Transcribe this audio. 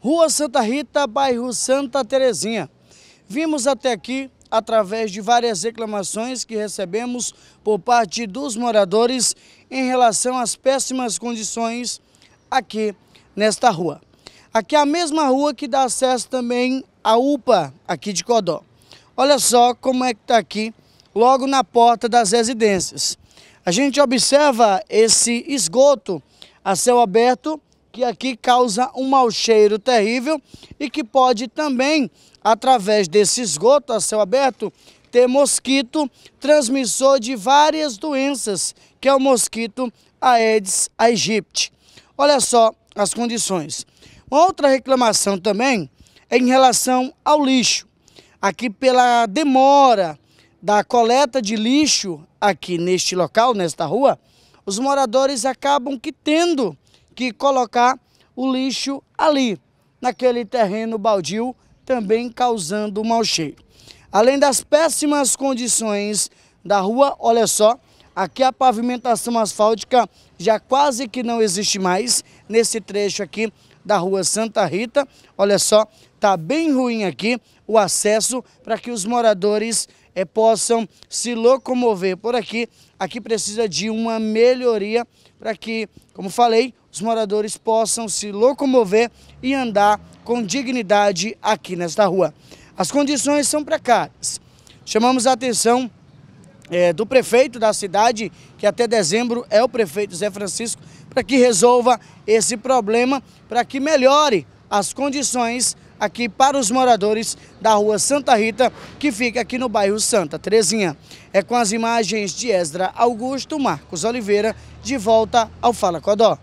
Rua Santa Rita, bairro Santa Terezinha. Vimos até aqui através de várias reclamações que recebemos por parte dos moradores em relação às péssimas condições aqui nesta rua. Aqui é a mesma rua que dá acesso também à UPA aqui de Codó. Olha só como é que está aqui, logo na porta das residências. A gente observa esse esgoto a céu aberto que aqui causa um mau cheiro terrível e que pode também, através desse esgoto a céu aberto, ter mosquito transmissor de várias doenças, que é o mosquito Aedes aegypti. Olha só as condições. Uma outra reclamação também é em relação ao lixo. Aqui pela demora da coleta de lixo aqui neste local, nesta rua, os moradores acabam que tendo que colocar o lixo ali, naquele terreno baldio, também causando um mau cheiro. Além das péssimas condições da rua, olha só, aqui a pavimentação asfáltica já quase que não existe mais nesse trecho aqui da rua Santa Rita. Olha só, tá bem ruim aqui o acesso para que os moradores é, possam se locomover por aqui. Aqui precisa de uma melhoria para que, como falei, os moradores possam se locomover e andar com dignidade aqui nesta rua. As condições são precárias. Chamamos a atenção é, do prefeito da cidade, que até dezembro é o prefeito Zé Francisco, para que resolva esse problema, para que melhore as condições aqui para os moradores da rua Santa Rita, que fica aqui no bairro Santa Terezinha. É com as imagens de Esdra Augusto Marcos Oliveira, de volta ao Fala Codó.